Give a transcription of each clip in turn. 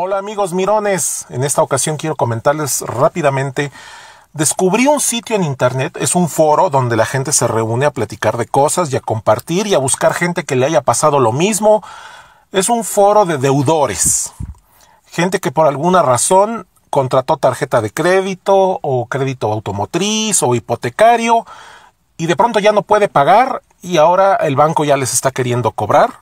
Hola amigos mirones, en esta ocasión quiero comentarles rápidamente. Descubrí un sitio en internet, es un foro donde la gente se reúne a platicar de cosas y a compartir y a buscar gente que le haya pasado lo mismo. Es un foro de deudores, gente que por alguna razón contrató tarjeta de crédito o crédito automotriz o hipotecario y de pronto ya no puede pagar y ahora el banco ya les está queriendo cobrar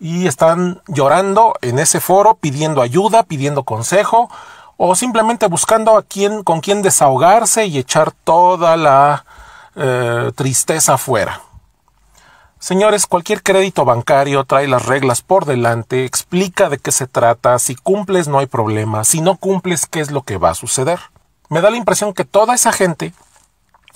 y están llorando en ese foro, pidiendo ayuda, pidiendo consejo o simplemente buscando a quién, con quién desahogarse y echar toda la eh, tristeza afuera. Señores, cualquier crédito bancario trae las reglas por delante, explica de qué se trata, si cumples no hay problema, si no cumples qué es lo que va a suceder. Me da la impresión que toda esa gente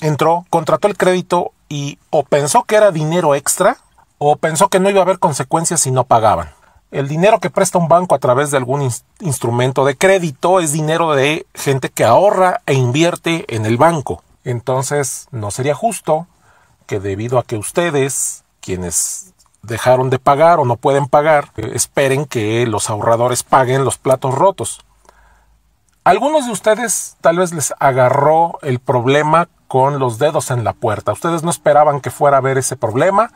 entró, contrató el crédito y o pensó que era dinero extra o pensó que no iba a haber consecuencias si no pagaban. El dinero que presta un banco a través de algún instrumento de crédito es dinero de gente que ahorra e invierte en el banco. Entonces, no sería justo que debido a que ustedes, quienes dejaron de pagar o no pueden pagar, eh, esperen que los ahorradores paguen los platos rotos. Algunos de ustedes tal vez les agarró el problema con los dedos en la puerta. Ustedes no esperaban que fuera a haber ese problema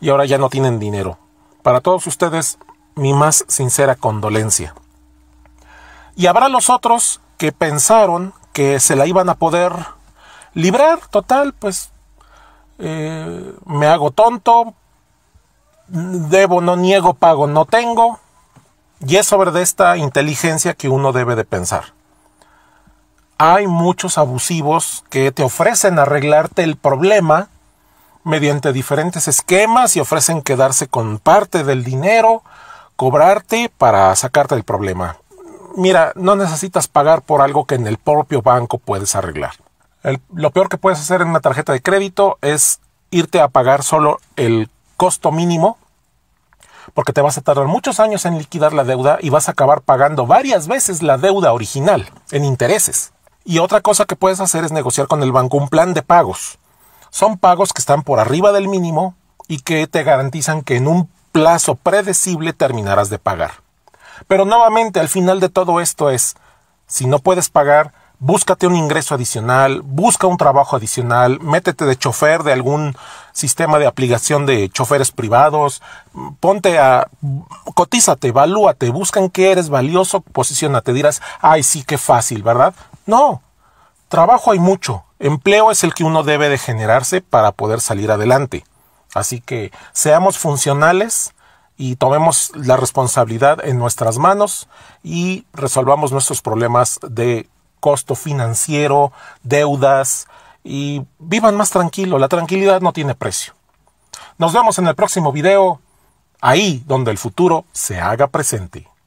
y ahora ya no tienen dinero. Para todos ustedes, mi más sincera condolencia. Y habrá los otros que pensaron que se la iban a poder librar, total, pues eh, me hago tonto, debo, no niego, pago, no tengo. Y es sobre esta inteligencia que uno debe de pensar. Hay muchos abusivos que te ofrecen arreglarte el problema mediante diferentes esquemas y ofrecen quedarse con parte del dinero, cobrarte para sacarte del problema. Mira, no necesitas pagar por algo que en el propio banco puedes arreglar. lo peor que puedes hacer en una tarjeta de crédito es irte a pagar solo el costo mínimo, porque te vas a tardar muchos años en liquidar la deuda y vas a acabar pagando varias veces la deuda original en intereses. Y otra cosa que puedes hacer es negociar con el banco un plan de pagos son pagos que están por arriba del mínimo y que te garantizan que en un plazo predecible terminarás de pagar. Pero nuevamente, al final de todo esto es, si no puedes pagar, búscate un ingreso adicional, busca un trabajo adicional, métete de chofer de algún sistema de aplicación de choferes privados, ponte a, cotízate, evalúate, buscan en qué eres valioso, posicionate, dirás, ay sí, qué fácil, ¿verdad? No, trabajo hay mucho, Empleo es el que uno debe de generarse para poder salir adelante. Así que seamos funcionales y tomemos la responsabilidad en nuestras manos y resolvamos nuestros problemas de costo financiero, deudas y vivan más tranquilo. La tranquilidad no tiene precio. Nos vemos en el próximo video, ahí donde el futuro se haga presente.